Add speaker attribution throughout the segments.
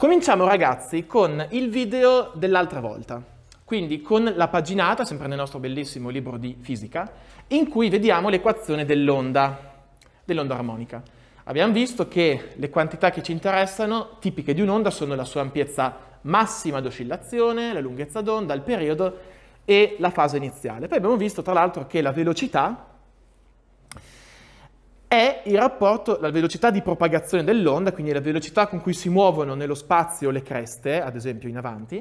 Speaker 1: Cominciamo ragazzi con il video dell'altra volta, quindi con la paginata, sempre nel nostro bellissimo libro di fisica, in cui vediamo l'equazione dell'onda, dell'onda armonica. Abbiamo visto che le quantità che ci interessano, tipiche di un'onda, sono la sua ampiezza massima d'oscillazione, la lunghezza d'onda, il periodo e la fase iniziale. Poi abbiamo visto tra l'altro che la velocità è il rapporto, la velocità di propagazione dell'onda, quindi la velocità con cui si muovono nello spazio le creste, ad esempio in avanti,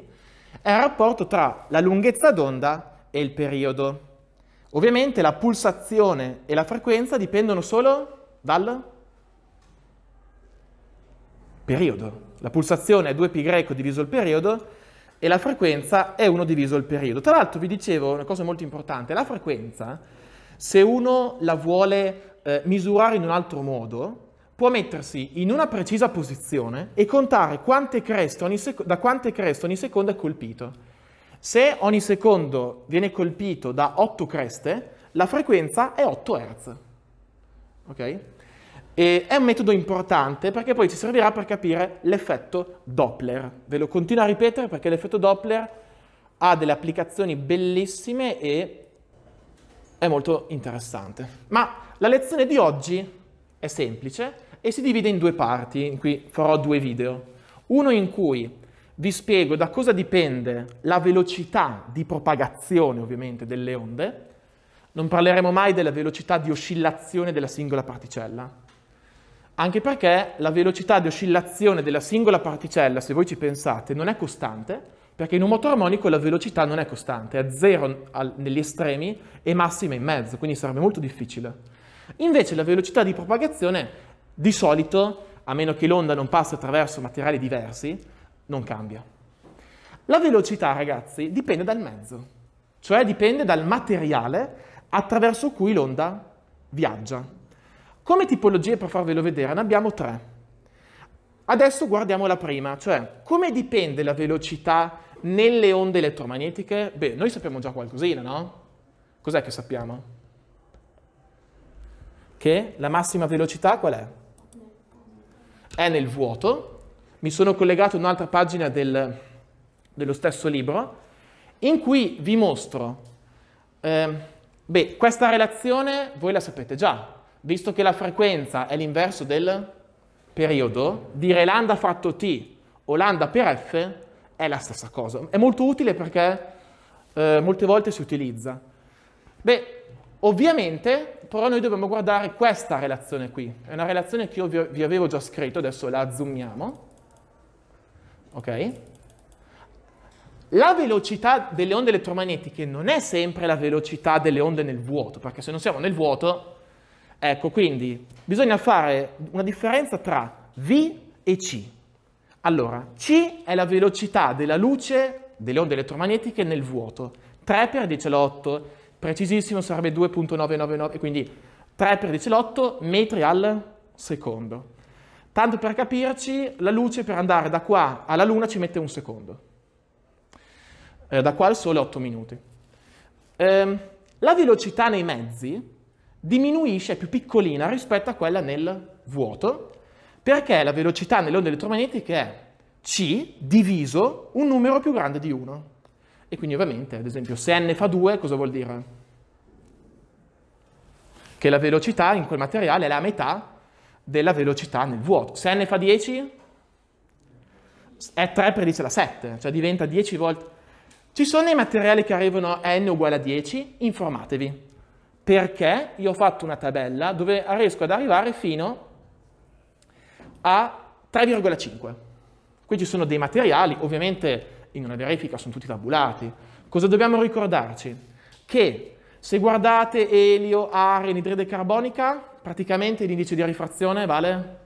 Speaker 1: è il rapporto tra la lunghezza d'onda e il periodo. Ovviamente la pulsazione e la frequenza dipendono solo dal periodo. La pulsazione è 2π diviso il periodo e la frequenza è 1 diviso il periodo. Tra l'altro vi dicevo una cosa molto importante, la frequenza, se uno la vuole eh, misurare in un altro modo, può mettersi in una precisa posizione e contare quante sec- da quante creste ogni secondo è colpito. Se ogni secondo viene colpito da 8 creste, la frequenza è 8 Hz. Okay? è un metodo importante perché poi ci servirà per capire l'effetto Doppler. Ve lo continuo a ripetere perché l'effetto Doppler ha delle applicazioni bellissime e è molto interessante. Ma la lezione di oggi è semplice e si divide in due parti, in cui farò due video. Uno in cui vi spiego da cosa dipende la velocità di propagazione, ovviamente, delle onde. Non parleremo mai della velocità di oscillazione della singola particella. Anche perché la velocità di oscillazione della singola particella, se voi ci pensate, non è costante, perché in un motore armonico la velocità non è costante, è zero al, negli estremi e massima in mezzo, quindi sarebbe molto difficile. Invece la velocità di propagazione di solito, a meno che l'onda non passi attraverso materiali diversi, non cambia. La velocità, ragazzi, dipende dal mezzo, cioè dipende dal materiale attraverso cui l'onda viaggia. Come tipologie, per farvelo vedere, ne abbiamo tre. Adesso guardiamo la prima, cioè come dipende la velocità nelle onde elettromagnetiche, beh, noi sappiamo già qualcosina, no? Cos'è che sappiamo? Che la massima velocità qual è? È nel vuoto. Mi sono collegato a un'altra pagina del, dello stesso libro in cui vi mostro, eh, beh, questa relazione voi la sapete già, visto che la frequenza è l'inverso del periodo, dire lambda fratto t o lambda per f è la stessa cosa. È molto utile perché eh, molte volte si utilizza. Beh, ovviamente però noi dobbiamo guardare questa relazione qui. È una relazione che io vi, vi avevo già scritto, adesso la zoomiamo. Ok? La velocità delle onde elettromagnetiche non è sempre la velocità delle onde nel vuoto, perché se non siamo nel vuoto, ecco, quindi bisogna fare una differenza tra V e C. Allora, C è la velocità della luce delle onde elettromagnetiche nel vuoto. 3 per 10 all'8, precisissimo sarebbe 2.999, quindi 3 per 10 all'8 metri al secondo. Tanto per capirci, la luce per andare da qua alla Luna ci mette un secondo. Eh, da qua al Sole 8 minuti. Eh, la velocità nei mezzi diminuisce, è più piccolina rispetto a quella nel vuoto, perché la velocità nelle onde elettromagnetiche è C diviso un numero più grande di 1. E quindi ovviamente, ad esempio, se n fa 2, cosa vuol dire? Che la velocità in quel materiale è la metà della velocità nel vuoto. Se n fa 10, è 3 per 10 alla 7, cioè diventa 10 volte... Ci sono i materiali che arrivano a n uguale a 10? Informatevi. Perché io ho fatto una tabella dove riesco ad arrivare fino a a 3,5. Qui ci sono dei materiali, ovviamente in una verifica sono tutti tabulati. Cosa dobbiamo ricordarci? Che se guardate elio, aria, anidride carbonica, praticamente l'indice di rifrazione vale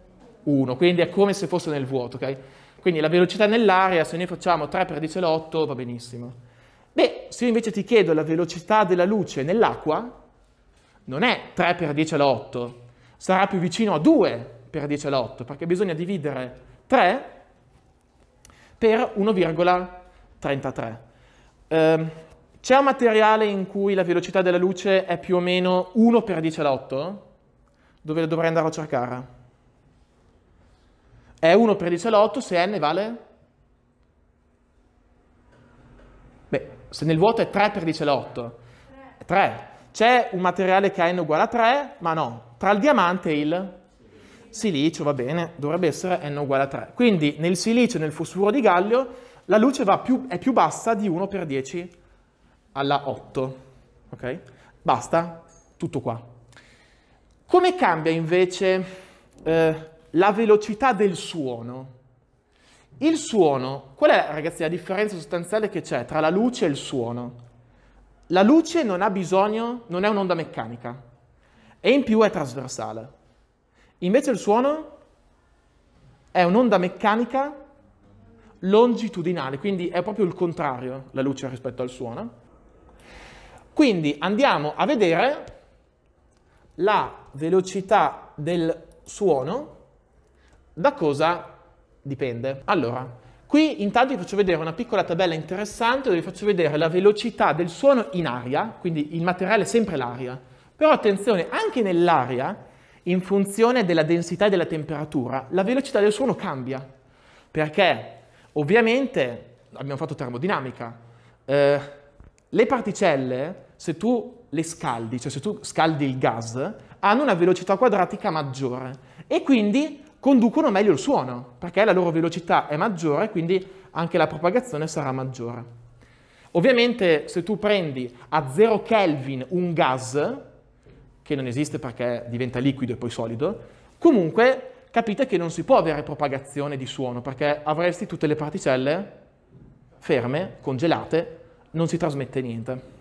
Speaker 1: 1, quindi è come se fosse nel vuoto, ok? Quindi la velocità nell'aria, se noi facciamo 3 per 10 all'8, va benissimo. Beh, se io invece ti chiedo la velocità della luce nell'acqua, non è 3 per 10 all'8, sarà più vicino a 2 per 10 alla 8, perché bisogna dividere 3 per 1,33. Eh, c'è un materiale in cui la velocità della luce è più o meno 1 per 10 alla 8? Dove lo dovrei andare a cercare? È 1 per 10 alla 8 se n vale? Beh, se nel vuoto è 3 per 10 alla 8. 3. C'è un materiale che ha n uguale a 3, ma no, tra il diamante e il silicio, va bene, dovrebbe essere n uguale a 3. Quindi nel silicio e nel fosforo di gallio la luce più, è più bassa di 1 per 10 alla 8. Okay? Basta, tutto qua. Come cambia invece eh, la velocità del suono? Il suono, qual è ragazzi la differenza sostanziale che c'è tra la luce e il suono? La luce non ha bisogno, non è un'onda meccanica e in più è trasversale. Invece il suono è un'onda meccanica longitudinale, quindi è proprio il contrario la luce rispetto al suono. Quindi andiamo a vedere la velocità del suono, da cosa dipende. Allora, qui intanto vi faccio vedere una piccola tabella interessante dove vi faccio vedere la velocità del suono in aria, quindi il materiale è sempre l'aria. Però attenzione, anche nell'aria in funzione della densità e della temperatura, la velocità del suono cambia. Perché ovviamente abbiamo fatto termodinamica. Eh, le particelle, se tu le scaldi, cioè se tu scaldi il gas, hanno una velocità quadratica maggiore e quindi conducono meglio il suono, perché la loro velocità è maggiore, quindi anche la propagazione sarà maggiore. Ovviamente se tu prendi a 0 Kelvin un gas, che non esiste perché diventa liquido e poi solido, comunque capite che non si può avere propagazione di suono perché avresti tutte le particelle ferme, congelate, non si trasmette niente.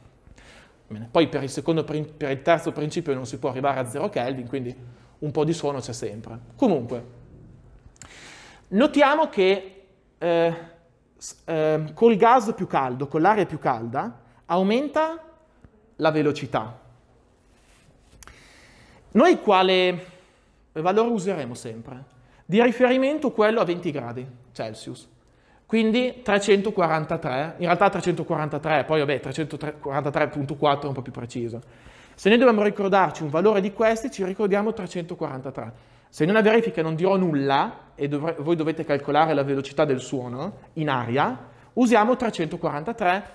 Speaker 1: Bene. Poi per il, secondo, per il terzo principio non si può arrivare a 0 Kelvin, quindi un po' di suono c'è sempre. Comunque, notiamo che eh, eh, col gas più caldo, con l'aria più calda, aumenta la velocità. Noi quale valore useremo sempre? Di riferimento quello a 20 gradi Celsius. Quindi 343, in realtà 343, poi vabbè 343.4 è un po' più preciso. Se noi dobbiamo ricordarci un valore di questi, ci ricordiamo 343. Se in una verifica non dirò nulla e dov- voi dovete calcolare la velocità del suono in aria, usiamo 343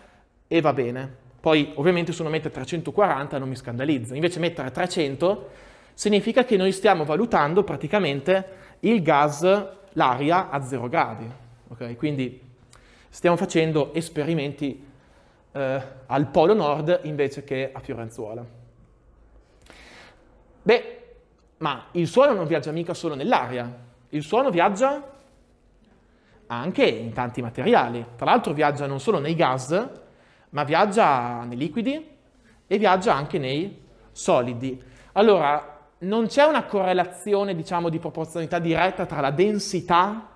Speaker 1: e va bene. Poi ovviamente se uno mette 340 non mi scandalizza, invece mettere 300 significa che noi stiamo valutando praticamente il gas, l'aria a zero gradi. ok? Quindi stiamo facendo esperimenti eh, al polo nord invece che a Fiorenzuola. Beh, ma il suono non viaggia mica solo nell'aria, il suono viaggia anche in tanti materiali. Tra l'altro viaggia non solo nei gas, ma viaggia nei liquidi e viaggia anche nei solidi. Allora, non c'è una correlazione, diciamo, di proporzionalità diretta tra la densità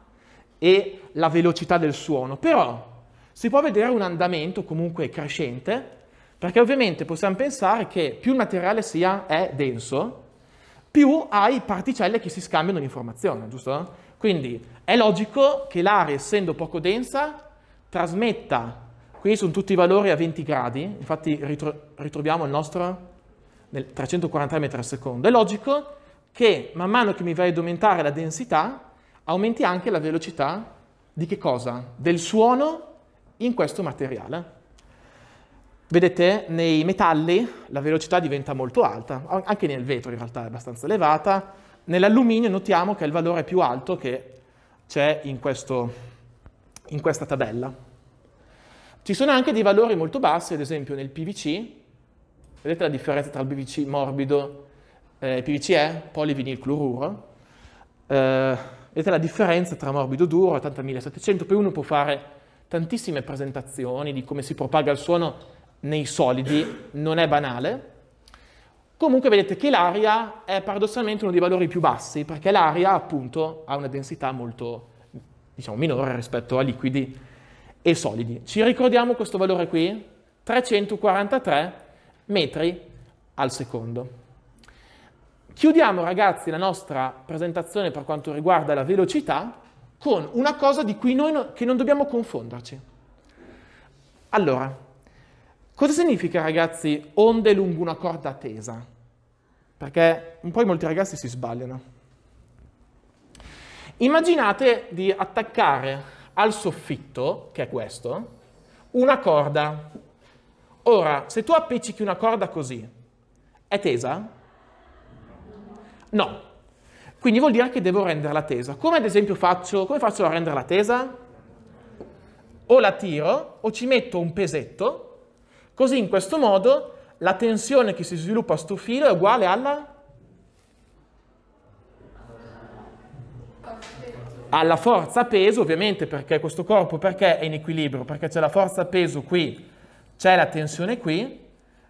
Speaker 1: e la velocità del suono, però si può vedere un andamento comunque crescente, perché ovviamente possiamo pensare che più il materiale sia, è denso, più hai particelle che si scambiano l'informazione, giusto? Quindi è logico che l'aria, essendo poco densa, trasmetta, qui sono tutti i valori a 20 gradi, infatti ritro- ritroviamo il nostro nel 340 metri al secondo. È logico che man mano che mi vai ad aumentare la densità, aumenti anche la velocità di che cosa? Del suono in questo materiale. Vedete, nei metalli la velocità diventa molto alta, anche nel vetro in realtà è abbastanza elevata, nell'alluminio notiamo che il valore è più alto che c'è in, in, questa tabella. Ci sono anche dei valori molto bassi, ad esempio nel PVC Vedete la differenza tra il PVC morbido e eh, il PVCE, polivinilcloruro? Eh, vedete la differenza tra morbido duro, 80700, poi uno può fare tantissime presentazioni di come si propaga il suono nei solidi, non è banale. Comunque vedete che l'aria è paradossalmente uno dei valori più bassi, perché l'aria appunto ha una densità molto, diciamo, minore rispetto a liquidi e solidi. Ci ricordiamo questo valore qui? 343 metri al secondo. Chiudiamo ragazzi la nostra presentazione per quanto riguarda la velocità con una cosa di cui noi no, non dobbiamo confonderci. Allora, cosa significa ragazzi onde lungo una corda tesa? Perché un po' molti ragazzi si sbagliano. Immaginate di attaccare al soffitto, che è questo, una corda Ora, se tu appiccichi una corda così, è tesa? No. Quindi vuol dire che devo renderla tesa. Come ad esempio faccio, come faccio a renderla tesa? O la tiro o ci metto un pesetto, così in questo modo la tensione che si sviluppa a sto filo è uguale alla... alla forza peso, ovviamente, perché questo corpo perché è in equilibrio? Perché c'è la forza peso qui c'è la tensione qui,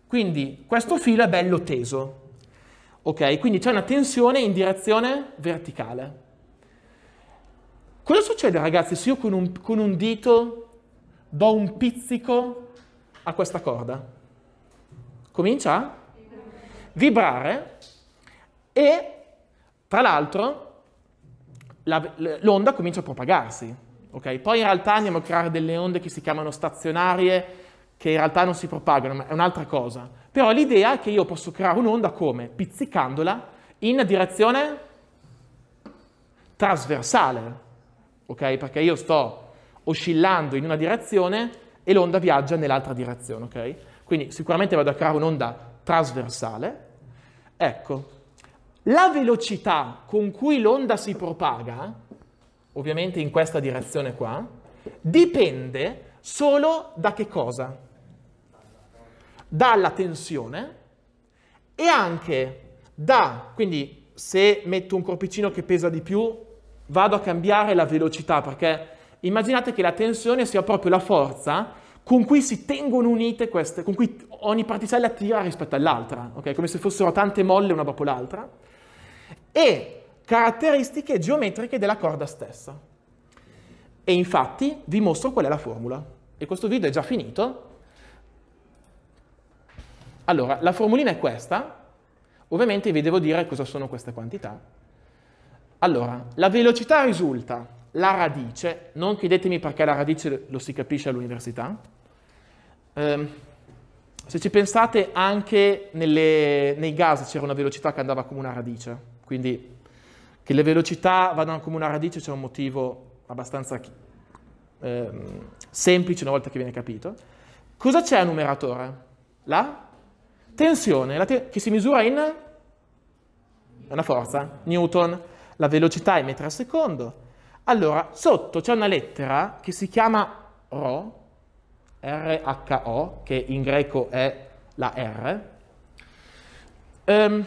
Speaker 1: quindi questo filo è bello teso. Ok, quindi c'è una tensione in direzione verticale. Cosa succede ragazzi se io con un, con un dito do un pizzico a questa corda? Comincia a vibrare e tra l'altro la, l'onda comincia a propagarsi. Okay? Poi in realtà andiamo a creare delle onde che si chiamano stazionarie che in realtà non si propagano, ma è un'altra cosa. Però l'idea è che io posso creare un'onda come? Pizzicandola in direzione trasversale, ok? Perché io sto oscillando in una direzione e l'onda viaggia nell'altra direzione, ok? Quindi sicuramente vado a creare un'onda trasversale. Ecco, la velocità con cui l'onda si propaga, ovviamente in questa direzione qua, dipende solo da che cosa? dalla tensione e anche da, quindi se metto un corpicino che pesa di più, vado a cambiare la velocità, perché immaginate che la tensione sia proprio la forza con cui si tengono unite queste, con cui ogni particella tira rispetto all'altra, okay? come se fossero tante molle una dopo l'altra, e caratteristiche geometriche della corda stessa. E infatti vi mostro qual è la formula. E questo video è già finito, allora, la formulina è questa, ovviamente vi devo dire cosa sono queste quantità. Allora, la velocità risulta la radice, non chiedetemi perché la radice lo si capisce all'università, eh, se ci pensate anche nelle, nei gas c'era una velocità che andava come una radice, quindi che le velocità vadano come una radice c'è un motivo abbastanza eh, semplice una volta che viene capito. Cosa c'è al numeratore? La Tensione, te- che si misura in? È una forza, Newton. La velocità è metri al secondo. Allora, sotto c'è una lettera che si chiama Rho, RHO, che in greco è la R, ehm,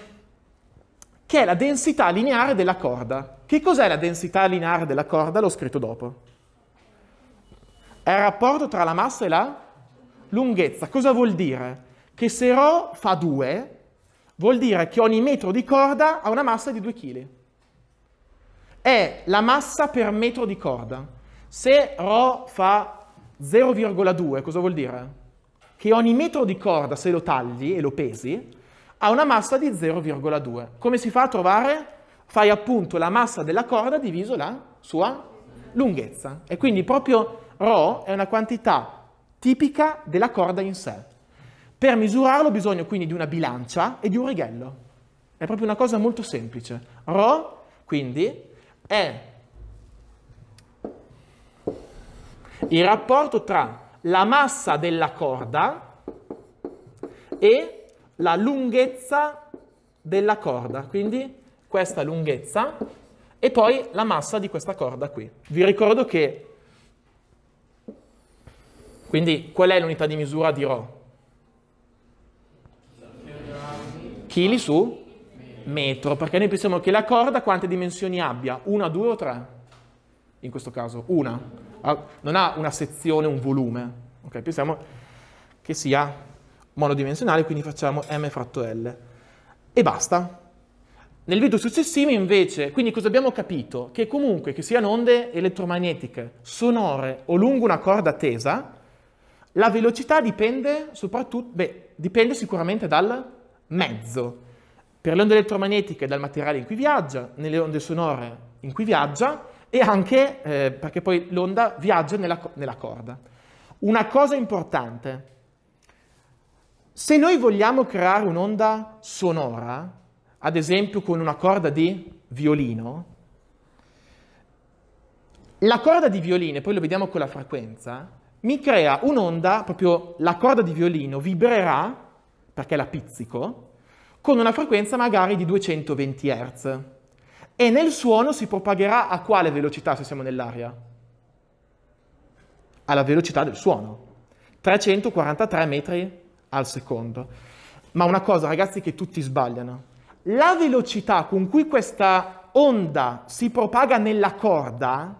Speaker 1: che è la densità lineare della corda. Che cos'è la densità lineare della corda? L'ho scritto dopo. È il rapporto tra la massa e la lunghezza. Cosa vuol dire? che se ρ fa 2, vuol dire che ogni metro di corda ha una massa di 2 kg. È la massa per metro di corda. Se ρ fa 0,2, cosa vuol dire? Che ogni metro di corda, se lo tagli e lo pesi, ha una massa di 0,2. Come si fa a trovare? Fai appunto la massa della corda diviso la sua lunghezza. E quindi proprio ρ è una quantità tipica della corda in sé. Per misurarlo ho bisogno quindi di una bilancia e di un righello. È proprio una cosa molto semplice. Rho, quindi, è il rapporto tra la massa della corda e la lunghezza della corda, quindi questa lunghezza e poi la massa di questa corda qui. Vi ricordo che, quindi qual è l'unità di misura di Rho? Chili su metro, perché noi pensiamo che la corda quante dimensioni abbia? Una, due o tre? In questo caso, una. Ah, non ha una sezione, un volume. Okay, pensiamo che sia monodimensionale, quindi facciamo m fratto l. E basta. Nel video successivo invece, quindi cosa abbiamo capito? Che comunque che siano onde elettromagnetiche, sonore o lungo una corda tesa, la velocità dipende soprattutto, beh, dipende sicuramente dal mezzo per le onde elettromagnetiche dal materiale in cui viaggia, nelle onde sonore in cui viaggia e anche eh, perché poi l'onda viaggia nella, nella corda. Una cosa importante, se noi vogliamo creare un'onda sonora, ad esempio con una corda di violino, la corda di violino, e poi lo vediamo con la frequenza, mi crea un'onda, proprio la corda di violino vibrerà perché la pizzico, con una frequenza magari di 220 Hz. E nel suono si propagherà a quale velocità se siamo nell'aria? Alla velocità del suono. 343 metri al secondo. Ma una cosa, ragazzi, che tutti sbagliano. La velocità con cui questa onda si propaga nella corda,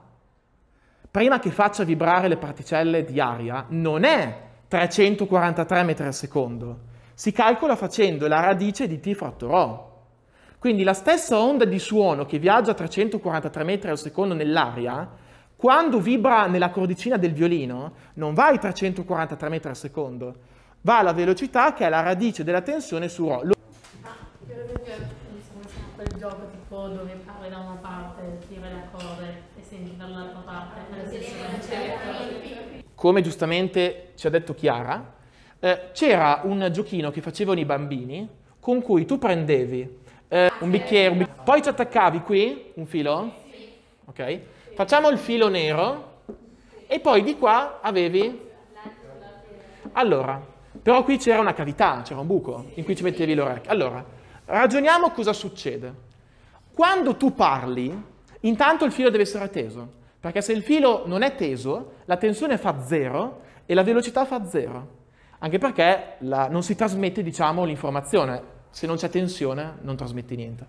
Speaker 1: prima che faccia vibrare le particelle di aria, non è 343 metri al secondo si calcola facendo la radice di t fratto ρ. Quindi la stessa onda di suono che viaggia a 343 metri al secondo nell'aria, quando vibra nella cordicina del violino, non va ai 343 metri al secondo, va alla velocità che è la radice della tensione su ρ. Ah, per gioco tipo dove parli da una parte, tira le corde e senti dall'altra parte, come giustamente ci ha detto Chiara, eh, c'era un giochino che facevano i bambini con cui tu prendevi eh, un bicchiere, un bicchiere, poi ci attaccavi qui un filo, ok? Facciamo il filo nero e poi di qua avevi... Allora, però qui c'era una cavità, c'era un buco in cui ci mettevi l'orecchio. Allora, ragioniamo cosa succede. Quando tu parli, intanto il filo deve essere teso, perché se il filo non è teso, la tensione fa zero e la velocità fa zero anche perché la, non si trasmette diciamo, l'informazione, se non c'è tensione non trasmetti niente.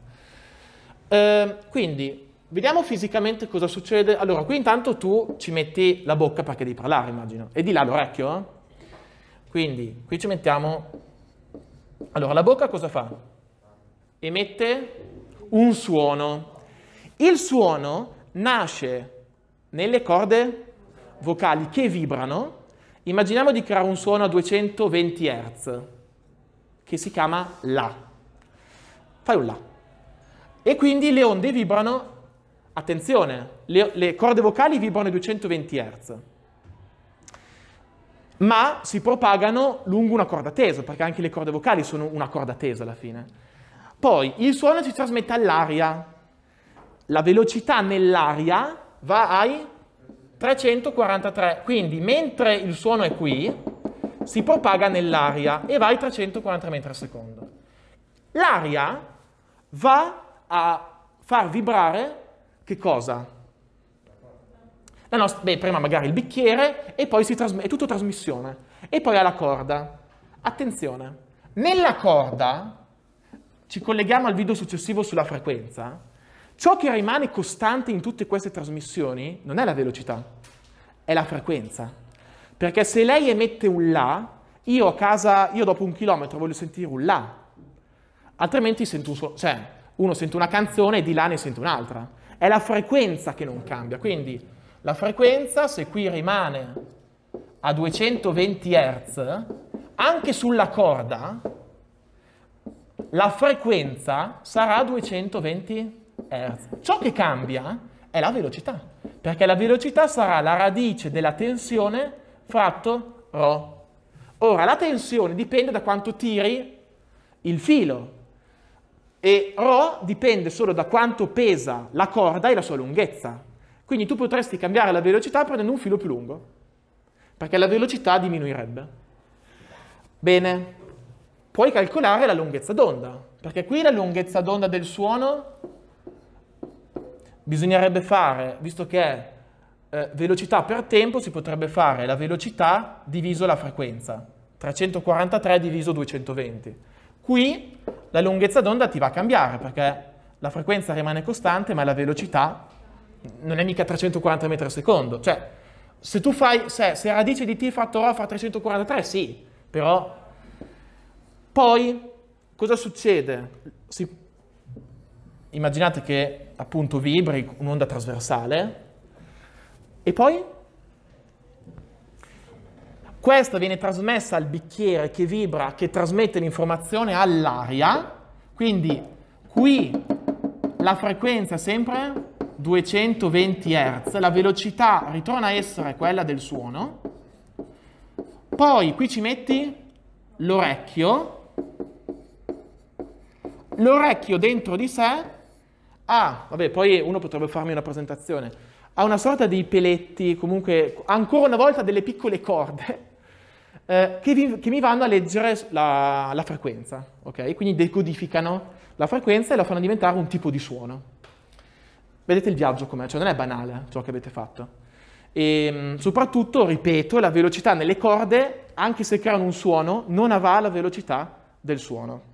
Speaker 1: Eh, quindi vediamo fisicamente cosa succede. Allora, qui intanto tu ci metti la bocca perché devi parlare, immagino, e di là l'orecchio. Eh? Quindi qui ci mettiamo... Allora, la bocca cosa fa? Emette un suono. Il suono nasce nelle corde vocali che vibrano Immaginiamo di creare un suono a 220 Hz che si chiama La. Fai un La. E quindi le onde vibrano, attenzione, le, le corde vocali vibrano a 220 Hz, ma si propagano lungo una corda tesa, perché anche le corde vocali sono una corda tesa alla fine. Poi il suono si trasmette all'aria, la velocità nell'aria va ai 343. Quindi mentre il suono è qui, si propaga nell'aria e va ai 343 metri al secondo. L'aria va a far vibrare che cosa? La nostra, beh, prima magari il bicchiere e poi si trasm- è tutto trasmissione. E poi alla corda. Attenzione, nella corda, ci colleghiamo al video successivo sulla frequenza, Ciò che rimane costante in tutte queste trasmissioni non è la velocità, è la frequenza. Perché se lei emette un la, io a casa, io dopo un chilometro voglio sentire un la, altrimenti sento un suono, cioè uno sente una canzone e di là ne sente un'altra. È la frequenza che non cambia, quindi la frequenza se qui rimane a 220 Hz, anche sulla corda, la frequenza sarà 220 Hz Hertz. Ciò che cambia è la velocità, perché la velocità sarà la radice della tensione fratto ρ. Ora, la tensione dipende da quanto tiri il filo e ρ dipende solo da quanto pesa la corda e la sua lunghezza. Quindi tu potresti cambiare la velocità prendendo un filo più lungo, perché la velocità diminuirebbe. Bene, puoi calcolare la lunghezza d'onda, perché qui la lunghezza d'onda del suono bisognerebbe fare, visto che è eh, velocità per tempo, si potrebbe fare la velocità diviso la frequenza, 343 diviso 220. Qui la lunghezza d'onda ti va a cambiare, perché la frequenza rimane costante, ma la velocità non è mica 340 metri al secondo. Cioè, se tu fai, se, se radice di t fatto fattore fa 343, sì, però... Poi, cosa succede? Si, immaginate che appunto vibri, un'onda trasversale. E poi? Questa viene trasmessa al bicchiere che vibra, che trasmette l'informazione all'aria, quindi qui la frequenza è sempre 220 Hz, la velocità ritorna a essere quella del suono, poi qui ci metti l'orecchio, l'orecchio dentro di sé ha, ah, vabbè, poi uno potrebbe farmi una presentazione, ha una sorta di peletti, comunque ancora una volta delle piccole corde eh, che, vi, che, mi vanno a leggere la, la frequenza, ok? Quindi decodificano la frequenza e la fanno diventare un tipo di suono. Vedete il viaggio com'è, cioè non è banale eh, ciò che avete fatto. E ehm, soprattutto, ripeto, la velocità nelle corde, anche se creano un suono, non avrà la velocità del suono.